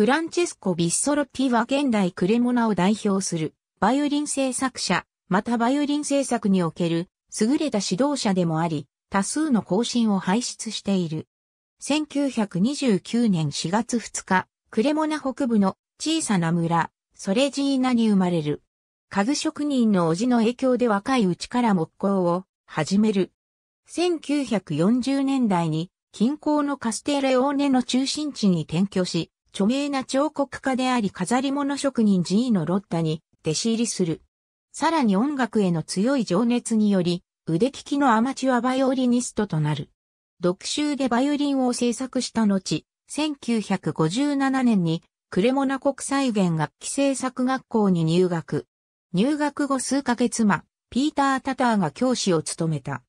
フランチェスコ・ビッソロッピは現代クレモナを代表するバイオリン製作者、またバイオリン製作における優れた指導者でもあり、多数の更新を輩出している。1929年4月2日、クレモナ北部の小さな村、ソレジーナに生まれる。家具職人の叔父の影響で若いうちから木工を始める。1940年代に近郊のカステレオーネの中心地に転居し、著名な彫刻家であり飾り物職人ジーのロッタに弟子入りする。さらに音楽への強い情熱により、腕利きのアマチュアバイオリニストとなる。独習でバイオリンを制作した後、1957年にクレモナ国際弦楽器制作学校に入学。入学後数ヶ月間、ピーター・タターが教師を務めた。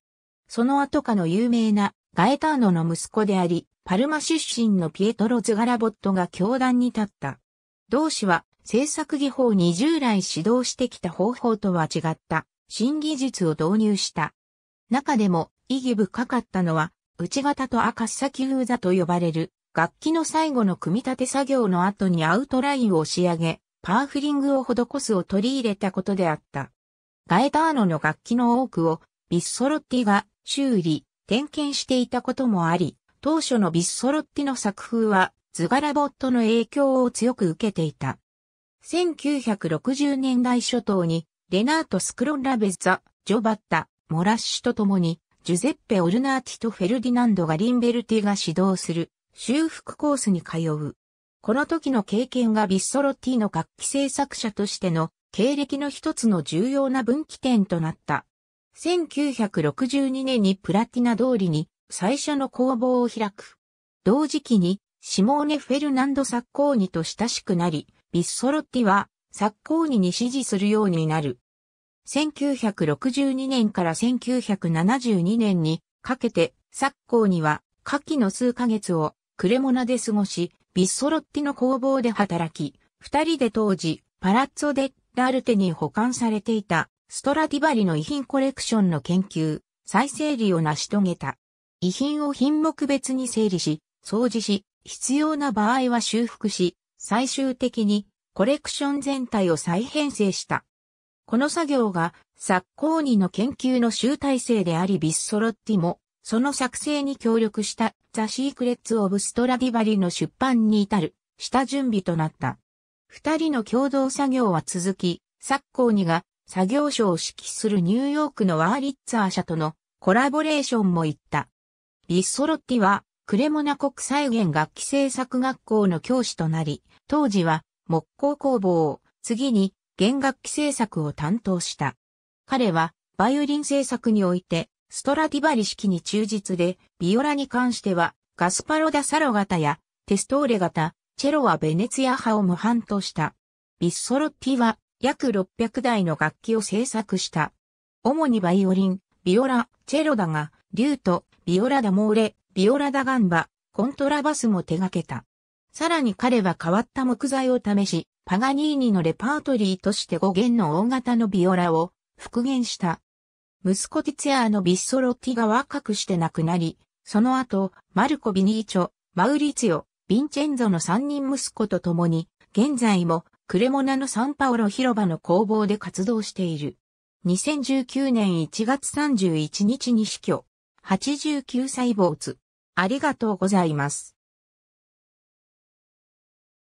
その後かの有名なガエターノの息子であり、パルマ出身のピエトロ・ズガラボットが教壇に立った。同氏は制作技法に従来指導してきた方法とは違った新技術を導入した。中でも意義深かったのは内型と赤先フーザと呼ばれる楽器の最後の組み立て作業の後にアウトラインを仕上げ、パーフリングを施すを取り入れたことであった。ガエターノの楽器の多くをビッソロッティが修理、点検していたこともあり、当初のビッソロッティの作風はズガラボットの影響を強く受けていた。1960年代初頭にレナート・スクロンラベザ、ジョバッタ、モラッシュと共にジュゼッペ・オルナーティとフェルディナンド・ガリンベルティが指導する修復コースに通う。この時の経験がビッソロッティの楽器製作者としての経歴の一つの重要な分岐点となった。1962年にプラティナ通りに最初の工房を開く。同時期に、シモーネ・フェルナンド・サッコーニと親しくなり、ビッソロッティは、サッコーニに支持するようになる。1962年から1972年にかけて、サッコーニは、夏季の数ヶ月をクレモナで過ごし、ビッソロッティの工房で働き、二人で当時、パラッツォ・デ・ラルテに保管されていた、ストラディバリの遺品コレクションの研究、再整理を成し遂げた。遺品を品目別に整理し、掃除し、必要な場合は修復し、最終的にコレクション全体を再編成した。この作業が、サッコーニの研究の集大成でありビッソロッティも、その作成に協力したザ・シークレッツ・オブ・ストラディバリの出版に至る、下準備となった。二人の共同作業は続き、サッコーニが作業所を指揮するニューヨークのワーリッツァー社とのコラボレーションも行った。ビッソロッティは、クレモナ国際弦楽器製作学校の教師となり、当時は木工工房、を、次に弦楽器製作を担当した。彼は、バイオリン製作において、ストラディバリ式に忠実で、ビオラに関しては、ガスパロダサロ型や、テストーレ型、チェロはベネツィア派を模範とした。ビッソロッティは、約600台の楽器を製作した。主にバイオリン、ビオラ、チェロだが、リュート、ビオラダモーレ、ビオラダガンバ、コントラバスも手掛けた。さらに彼は変わった木材を試し、パガニーニのレパートリーとして5弦の大型のビオラを復元した。息子ティツヤーのビッソロッティが若くして亡くなり、その後、マルコ・ビニーチョ、マウリツヨ、ヴィンチェンゾの3人息子と共に、現在もクレモナのサンパオロ広場の工房で活動している。2019年1月31日に死去。89歳坊主。ありがとうございます。